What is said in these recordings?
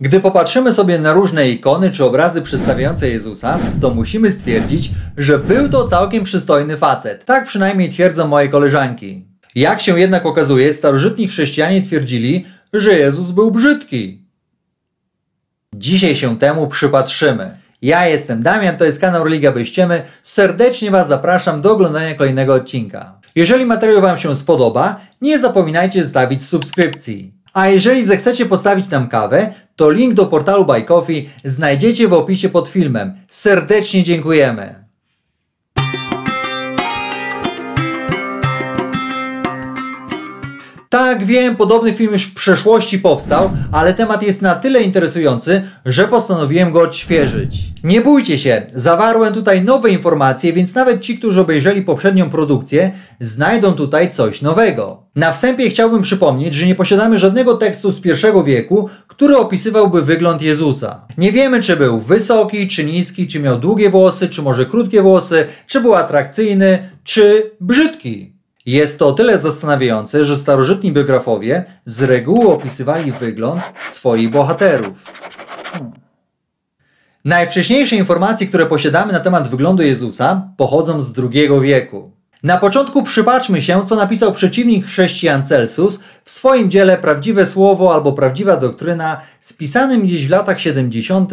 Gdy popatrzymy sobie na różne ikony czy obrazy przedstawiające Jezusa, to musimy stwierdzić, że był to całkiem przystojny facet. Tak przynajmniej twierdzą moje koleżanki. Jak się jednak okazuje, starożytni chrześcijanie twierdzili, że Jezus był brzydki. Dzisiaj się temu przypatrzymy. Ja jestem Damian, to jest kanał Religia Byściemy. Serdecznie Was zapraszam do oglądania kolejnego odcinka. Jeżeli materiał Wam się spodoba, nie zapominajcie zostawić subskrypcji. A jeżeli zechcecie postawić nam kawę, to link do portalu Buy Coffee znajdziecie w opisie pod filmem. Serdecznie dziękujemy! Tak, wiem, podobny film już w przeszłości powstał, ale temat jest na tyle interesujący, że postanowiłem go odświeżyć. Nie bójcie się, zawarłem tutaj nowe informacje, więc nawet ci, którzy obejrzeli poprzednią produkcję, znajdą tutaj coś nowego. Na wstępie chciałbym przypomnieć, że nie posiadamy żadnego tekstu z pierwszego wieku, który opisywałby wygląd Jezusa. Nie wiemy, czy był wysoki, czy niski, czy miał długie włosy, czy może krótkie włosy, czy był atrakcyjny, czy brzydki. Jest to o tyle zastanawiające, że starożytni biografowie z reguły opisywali wygląd swoich bohaterów. Hmm. Najwcześniejsze informacje, które posiadamy na temat wyglądu Jezusa, pochodzą z II wieku. Na początku przypatrzmy się, co napisał przeciwnik chrześcijan Celsus w swoim dziele Prawdziwe Słowo albo Prawdziwa Doktryna, spisanym gdzieś w latach 70.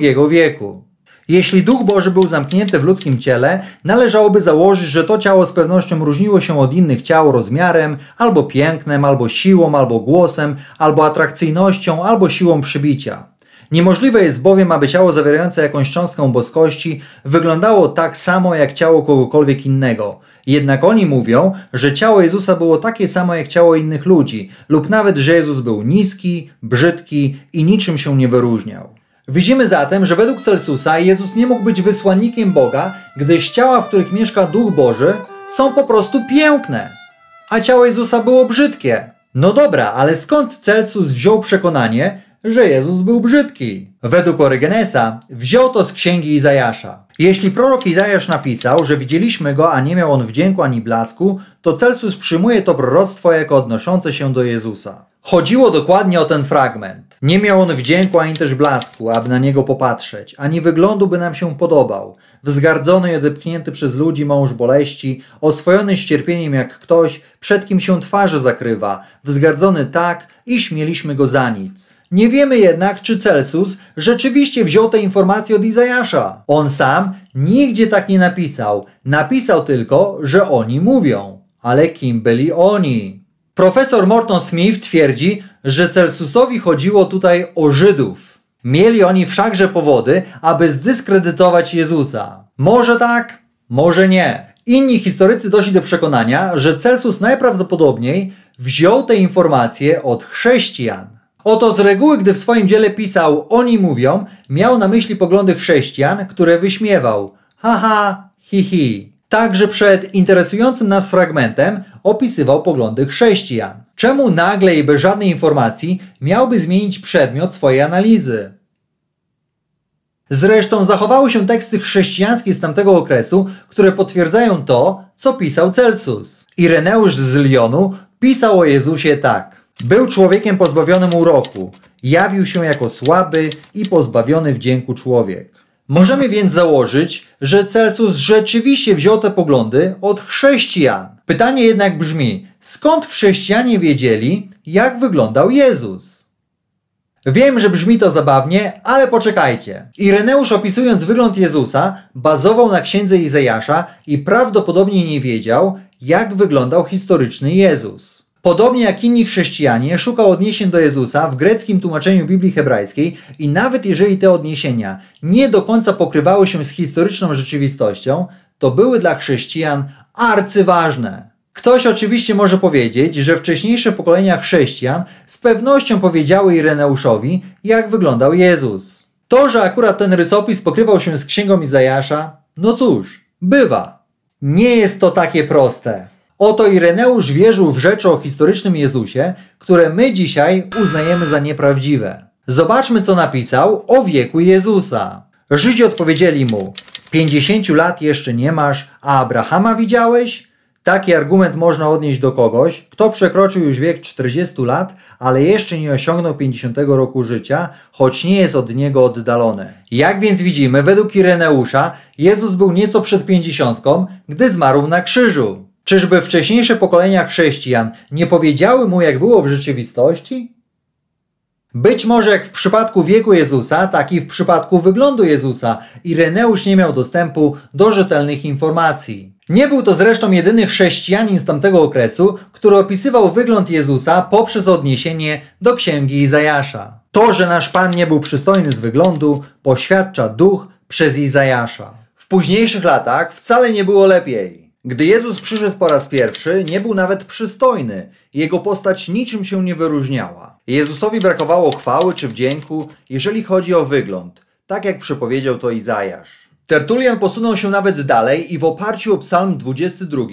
II wieku. Jeśli Duch Boży był zamknięty w ludzkim ciele, należałoby założyć, że to ciało z pewnością różniło się od innych ciał rozmiarem, albo pięknem, albo siłą, albo głosem, albo atrakcyjnością, albo siłą przybicia. Niemożliwe jest bowiem, aby ciało zawierające jakąś cząstkę boskości wyglądało tak samo jak ciało kogokolwiek innego. Jednak oni mówią, że ciało Jezusa było takie samo jak ciało innych ludzi, lub nawet, że Jezus był niski, brzydki i niczym się nie wyróżniał. Widzimy zatem, że według Celsusa Jezus nie mógł być wysłannikiem Boga, gdyż ciała, w których mieszka Duch Boży, są po prostu piękne, a ciało Jezusa było brzydkie. No dobra, ale skąd Celsus wziął przekonanie, że Jezus był brzydki? Według Orygenesa wziął to z księgi Izajasza. Jeśli prorok Izajasz napisał, że widzieliśmy go, a nie miał on wdzięku ani blasku, to Celsus przyjmuje to proroctwo jako odnoszące się do Jezusa. Chodziło dokładnie o ten fragment. Nie miał on wdzięku ani też blasku, aby na niego popatrzeć, ani wyglądu by nam się podobał. Wzgardzony i odepchnięty przez ludzi mąż boleści, oswojony z cierpieniem jak ktoś, przed kim się twarze zakrywa, wzgardzony tak, iż mieliśmy go za nic. Nie wiemy jednak, czy Celsus rzeczywiście wziął te informacje od Izajasza. On sam nigdzie tak nie napisał. Napisał tylko, że oni mówią. Ale kim byli oni? Profesor Morton Smith twierdzi, że Celsusowi chodziło tutaj o Żydów. Mieli oni wszakże powody, aby zdyskredytować Jezusa. Może tak, może nie. Inni historycy doszli do przekonania, że Celsus najprawdopodobniej wziął te informacje od chrześcijan. Oto z reguły, gdy w swoim dziele pisał Oni mówią, miał na myśli poglądy chrześcijan, które wyśmiewał. Haha, hihi. Także przed interesującym nas fragmentem opisywał poglądy chrześcijan. Czemu nagle i bez żadnej informacji miałby zmienić przedmiot swojej analizy? Zresztą zachowały się teksty chrześcijańskie z tamtego okresu, które potwierdzają to, co pisał Celsus. Ireneusz z Lyonu pisał o Jezusie tak. Był człowiekiem pozbawionym uroku, jawił się jako słaby i pozbawiony wdzięku człowiek. Możemy więc założyć, że Celsus rzeczywiście wziął te poglądy od chrześcijan. Pytanie jednak brzmi, skąd chrześcijanie wiedzieli, jak wyglądał Jezus? Wiem, że brzmi to zabawnie, ale poczekajcie. Ireneusz opisując wygląd Jezusa bazował na księdze Izajasza i prawdopodobnie nie wiedział, jak wyglądał historyczny Jezus. Podobnie jak inni chrześcijanie, szukał odniesień do Jezusa w greckim tłumaczeniu Biblii hebrajskiej i nawet jeżeli te odniesienia nie do końca pokrywały się z historyczną rzeczywistością, to były dla chrześcijan arcyważne. Ktoś oczywiście może powiedzieć, że wcześniejsze pokolenia chrześcijan z pewnością powiedziały Ireneuszowi, jak wyglądał Jezus. To, że akurat ten rysopis pokrywał się z księgą Izajasza, no cóż, bywa. Nie jest to takie proste. Oto Ireneusz wierzył w rzeczy o historycznym Jezusie, które my dzisiaj uznajemy za nieprawdziwe. Zobaczmy, co napisał o wieku Jezusa. Żydzi odpowiedzieli mu: 50 lat jeszcze nie masz, a Abrahama widziałeś? Taki argument można odnieść do kogoś, kto przekroczył już wiek 40 lat, ale jeszcze nie osiągnął 50 roku życia, choć nie jest od niego oddalony. Jak więc widzimy, według Ireneusza, Jezus był nieco przed 50, gdy zmarł na krzyżu. Czyżby wcześniejsze pokolenia chrześcijan nie powiedziały mu, jak było w rzeczywistości? Być może jak w przypadku wieku Jezusa, tak i w przypadku wyglądu Jezusa, Ireneusz nie miał dostępu do rzetelnych informacji. Nie był to zresztą jedyny chrześcijanin z tamtego okresu, który opisywał wygląd Jezusa poprzez odniesienie do księgi Izajasza. To, że nasz Pan nie był przystojny z wyglądu, poświadcza duch przez Izajasza. W późniejszych latach wcale nie było lepiej. Gdy Jezus przyszedł po raz pierwszy, nie był nawet przystojny. Jego postać niczym się nie wyróżniała. Jezusowi brakowało chwały czy wdzięku, jeżeli chodzi o wygląd, tak jak przepowiedział to Izajasz. Tertulian posunął się nawet dalej i w oparciu o psalm 22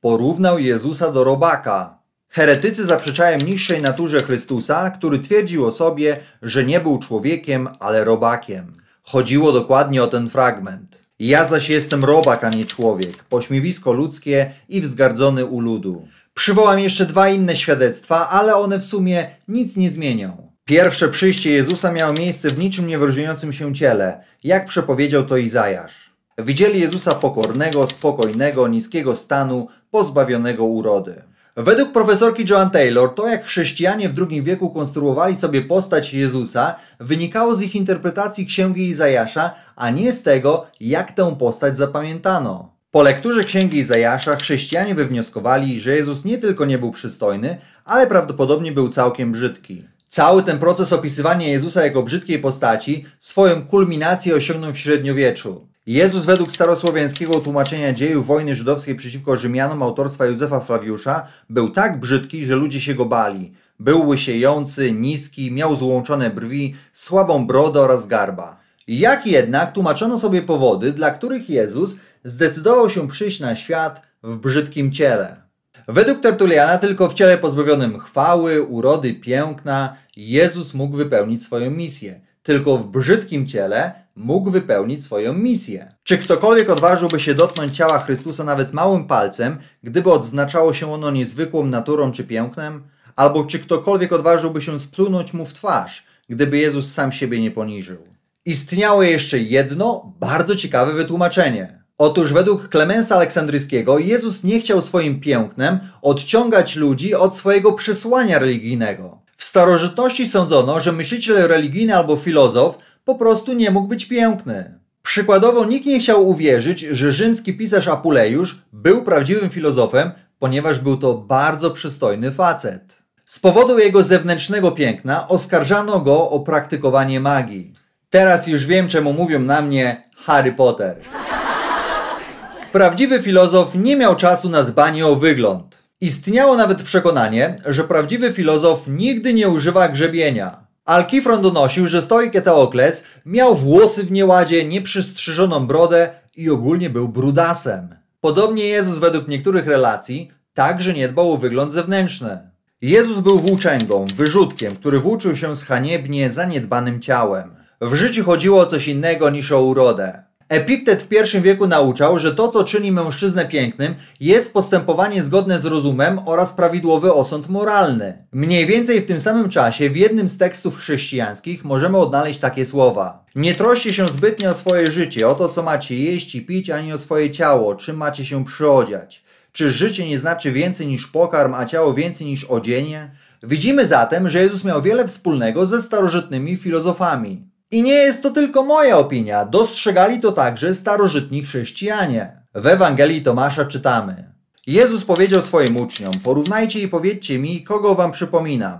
porównał Jezusa do robaka. Heretycy zaprzeczają niższej naturze Chrystusa, który twierdził o sobie, że nie był człowiekiem, ale robakiem. Chodziło dokładnie o ten fragment. Ja zaś jestem robak, a nie człowiek, pośmiewisko ludzkie i wzgardzony u ludu. Przywołam jeszcze dwa inne świadectwa, ale one w sumie nic nie zmienią. Pierwsze przyjście Jezusa miało miejsce w niczym niewyróżniającym się ciele, jak przepowiedział to Izajasz. Widzieli Jezusa pokornego, spokojnego, niskiego stanu, pozbawionego urody. Według profesorki Joan Taylor, to jak chrześcijanie w II wieku konstruowali sobie postać Jezusa, wynikało z ich interpretacji księgi Izajasza, a nie z tego, jak tę postać zapamiętano. Po lekturze księgi Izajasza chrześcijanie wywnioskowali, że Jezus nie tylko nie był przystojny, ale prawdopodobnie był całkiem brzydki. Cały ten proces opisywania Jezusa jako brzydkiej postaci swoją kulminację osiągnął w średniowieczu. Jezus według starosłowiańskiego tłumaczenia dziejów wojny żydowskiej przeciwko Rzymianom autorstwa Józefa Flawiusza był tak brzydki, że ludzie się go bali. Był łysiejący, niski, miał złączone brwi, słabą brodę oraz garba. Jak jednak tłumaczono sobie powody, dla których Jezus zdecydował się przyjść na świat w brzydkim ciele. Według Tertuliana tylko w ciele pozbawionym chwały, urody, piękna Jezus mógł wypełnić swoją misję – tylko w brzydkim ciele mógł wypełnić swoją misję. Czy ktokolwiek odważyłby się dotknąć ciała Chrystusa nawet małym palcem, gdyby odznaczało się ono niezwykłą naturą czy pięknem? Albo czy ktokolwiek odważyłby się splunąć mu w twarz, gdyby Jezus sam siebie nie poniżył? Istniało jeszcze jedno bardzo ciekawe wytłumaczenie. Otóż według Klemensa Aleksandryjskiego Jezus nie chciał swoim pięknem odciągać ludzi od swojego przesłania religijnego. W starożytności sądzono, że myśliciel religijny albo filozof po prostu nie mógł być piękny. Przykładowo nikt nie chciał uwierzyć, że rzymski pisarz Apulejusz był prawdziwym filozofem, ponieważ był to bardzo przystojny facet. Z powodu jego zewnętrznego piękna oskarżano go o praktykowanie magii. Teraz już wiem, czemu mówią na mnie Harry Potter. Prawdziwy filozof nie miał czasu na dbanie o wygląd. Istniało nawet przekonanie, że prawdziwy filozof nigdy nie używa grzebienia. Alkifron donosił, że stoik Eteokles miał włosy w nieładzie, nieprzystrzyżoną brodę i ogólnie był brudasem. Podobnie Jezus według niektórych relacji także nie dbał o wygląd zewnętrzny. Jezus był włóczęgą, wyrzutkiem, który włóczył się z haniebnie zaniedbanym ciałem. W życiu chodziło o coś innego niż o urodę. Epiktet w pierwszym wieku nauczał, że to, co czyni mężczyznę pięknym, jest postępowanie zgodne z rozumem oraz prawidłowy osąd moralny. Mniej więcej w tym samym czasie w jednym z tekstów chrześcijańskich możemy odnaleźć takie słowa. Nie troszcie się zbytnio o swoje życie, o to, co macie jeść i pić, ani o swoje ciało, czym macie się przyodziać. Czy życie nie znaczy więcej niż pokarm, a ciało więcej niż odzienie? Widzimy zatem, że Jezus miał wiele wspólnego ze starożytnymi filozofami. I nie jest to tylko moja opinia, dostrzegali to także starożytni chrześcijanie. W Ewangelii Tomasza czytamy: Jezus powiedział swoim uczniom: Porównajcie i powiedzcie mi, kogo wam przypominam.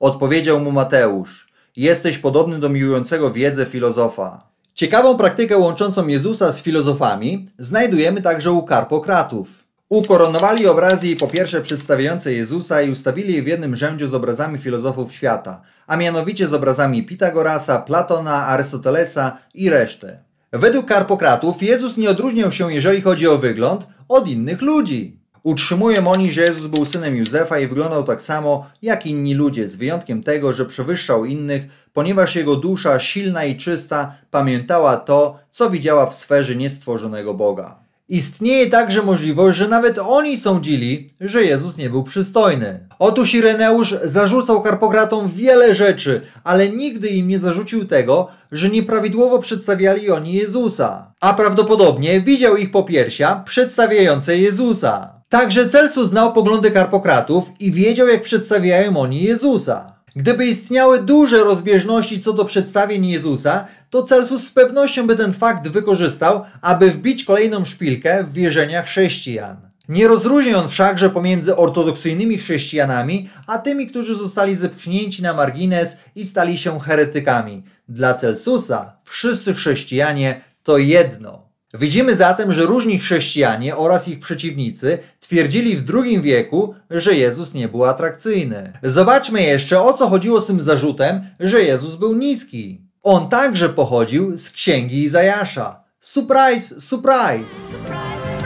Odpowiedział mu Mateusz: Jesteś podobny do miłującego wiedzę filozofa. Ciekawą praktykę łączącą Jezusa z filozofami znajdujemy także u Karpokratów. Ukoronowali obrazy po pierwsze przedstawiające Jezusa i ustawili je w jednym rzędzie z obrazami filozofów świata – a mianowicie z obrazami Pitagorasa, Platona, Arystotelesa i reszty. Według Karpokratów Jezus nie odróżniał się, jeżeli chodzi o wygląd, od innych ludzi. Utrzymują oni, że Jezus był synem Józefa i wyglądał tak samo jak inni ludzie, z wyjątkiem tego, że przewyższał innych, ponieważ jego dusza silna i czysta pamiętała to, co widziała w sferze niestworzonego Boga. Istnieje także możliwość, że nawet oni sądzili, że Jezus nie był przystojny. Otóż Ireneusz zarzucał Karpokratom wiele rzeczy, ale nigdy im nie zarzucił tego, że nieprawidłowo przedstawiali oni Jezusa. A prawdopodobnie widział ich popiersia przedstawiające Jezusa. Także Celsus znał poglądy Karpokratów i wiedział, jak przedstawiają oni Jezusa. Gdyby istniały duże rozbieżności co do przedstawień Jezusa, to Celsus z pewnością by ten fakt wykorzystał, aby wbić kolejną szpilkę w wierzenia chrześcijan. Nie rozróżni on wszakże pomiędzy ortodoksyjnymi chrześcijanami, a tymi, którzy zostali zepchnięci na margines i stali się heretykami. Dla Celsusa wszyscy chrześcijanie to jedno. Widzimy zatem, że różni chrześcijanie oraz ich przeciwnicy twierdzili w II wieku, że Jezus nie był atrakcyjny. Zobaczmy jeszcze o co chodziło z tym zarzutem, że Jezus był niski. On także pochodził z księgi Izajasza. Surprise, surprise! surprise.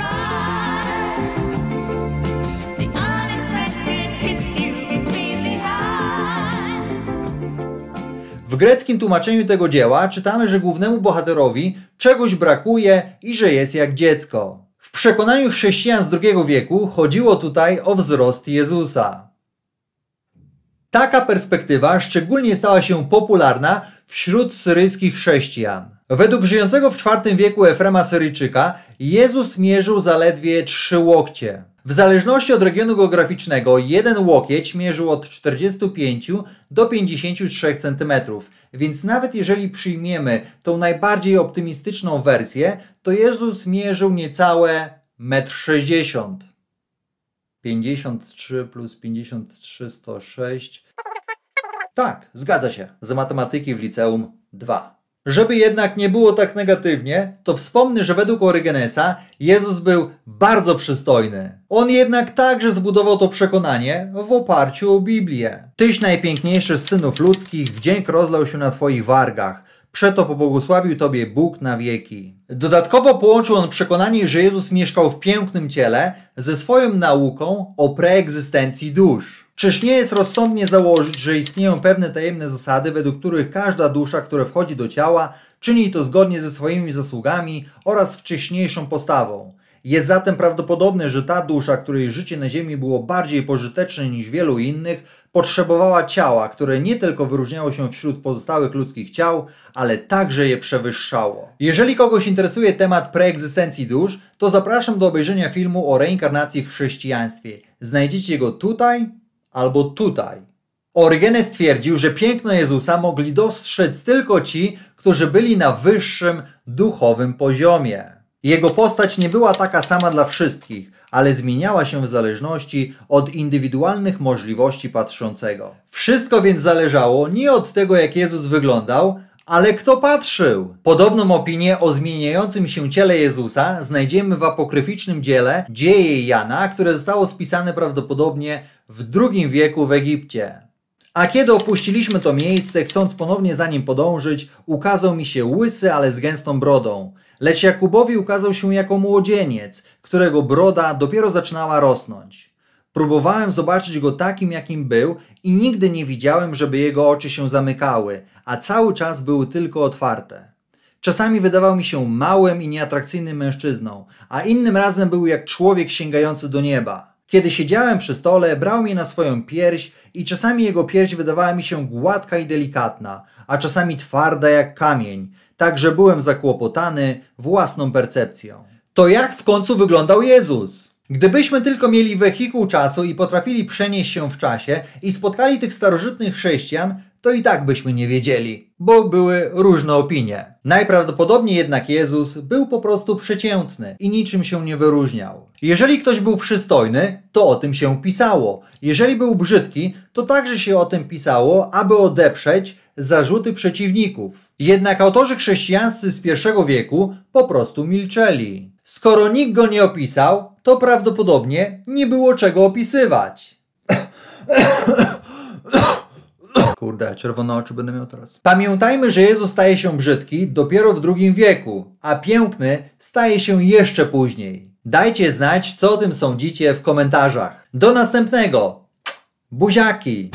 greckim tłumaczeniu tego dzieła czytamy, że głównemu bohaterowi czegoś brakuje i że jest jak dziecko. W przekonaniu chrześcijan z II wieku chodziło tutaj o wzrost Jezusa. Taka perspektywa szczególnie stała się popularna wśród syryjskich chrześcijan. Według żyjącego w IV wieku Efrema Syryjczyka Jezus mierzył zaledwie trzy łokcie. W zależności od regionu geograficznego jeden łokieć mierzył od 45 do 53 cm, więc nawet jeżeli przyjmiemy tą najbardziej optymistyczną wersję, to Jezus mierzył niecałe 1,60 m. 53 plus 53, 106. Tak, zgadza się. Z matematyki w liceum 2. Żeby jednak nie było tak negatywnie, to wspomnę, że według Orygenesa Jezus był bardzo przystojny. On jednak także zbudował to przekonanie w oparciu o Biblię. Tyś najpiękniejszy z synów ludzkich, wdzięk rozlał się na Twoich wargach. Przeto pobłogosławił Tobie Bóg na wieki. Dodatkowo połączył on przekonanie, że Jezus mieszkał w pięknym ciele ze swoją nauką o preegzystencji dusz. Czyż nie jest rozsądnie założyć, że istnieją pewne tajemne zasady, według których każda dusza, która wchodzi do ciała, czyni to zgodnie ze swoimi zasługami oraz wcześniejszą postawą? Jest zatem prawdopodobne, że ta dusza, której życie na Ziemi było bardziej pożyteczne niż wielu innych, potrzebowała ciała, które nie tylko wyróżniało się wśród pozostałych ludzkich ciał, ale także je przewyższało. Jeżeli kogoś interesuje temat preegzystencji dusz, to zapraszam do obejrzenia filmu o reinkarnacji w chrześcijaństwie. Znajdziecie go tutaj albo tutaj. Orygenes twierdził, że piękno Jezusa mogli dostrzec tylko ci, którzy byli na wyższym duchowym poziomie. Jego postać nie była taka sama dla wszystkich, ale zmieniała się w zależności od indywidualnych możliwości patrzącego. Wszystko więc zależało nie od tego, jak Jezus wyglądał, ale kto patrzył? Podobną opinię o zmieniającym się ciele Jezusa znajdziemy w apokryficznym dziele Dzieje Jana, które zostało spisane prawdopodobnie w II wieku w Egipcie. A kiedy opuściliśmy to miejsce, chcąc ponownie za nim podążyć, ukazał mi się łysy, ale z gęstą brodą. Lecz Jakubowi ukazał się jako młodzieniec, którego broda dopiero zaczynała rosnąć. Próbowałem zobaczyć go takim, jakim był i nigdy nie widziałem, żeby jego oczy się zamykały, a cały czas były tylko otwarte. Czasami wydawał mi się małym i nieatrakcyjnym mężczyzną, a innym razem był jak człowiek sięgający do nieba. Kiedy siedziałem przy stole, brał mnie na swoją pierś i czasami jego pierś wydawała mi się gładka i delikatna, a czasami twarda jak kamień, tak że byłem zakłopotany własną percepcją. To jak w końcu wyglądał Jezus? Gdybyśmy tylko mieli wehikuł czasu i potrafili przenieść się w czasie i spotkali tych starożytnych chrześcijan, to i tak byśmy nie wiedzieli, bo były różne opinie. Najprawdopodobniej jednak Jezus był po prostu przeciętny i niczym się nie wyróżniał. Jeżeli ktoś był przystojny, to o tym się pisało. Jeżeli był brzydki, to także się o tym pisało, aby odeprzeć zarzuty przeciwników. Jednak autorzy chrześcijańscy z pierwszego wieku po prostu milczeli. Skoro nikt go nie opisał, to prawdopodobnie nie było czego opisywać. Kurde, czerwone oczy będę miał teraz. Pamiętajmy, że Jezus staje się brzydki dopiero w II wieku, a piękny staje się jeszcze później. Dajcie znać, co o tym sądzicie w komentarzach. Do następnego. Buziaki!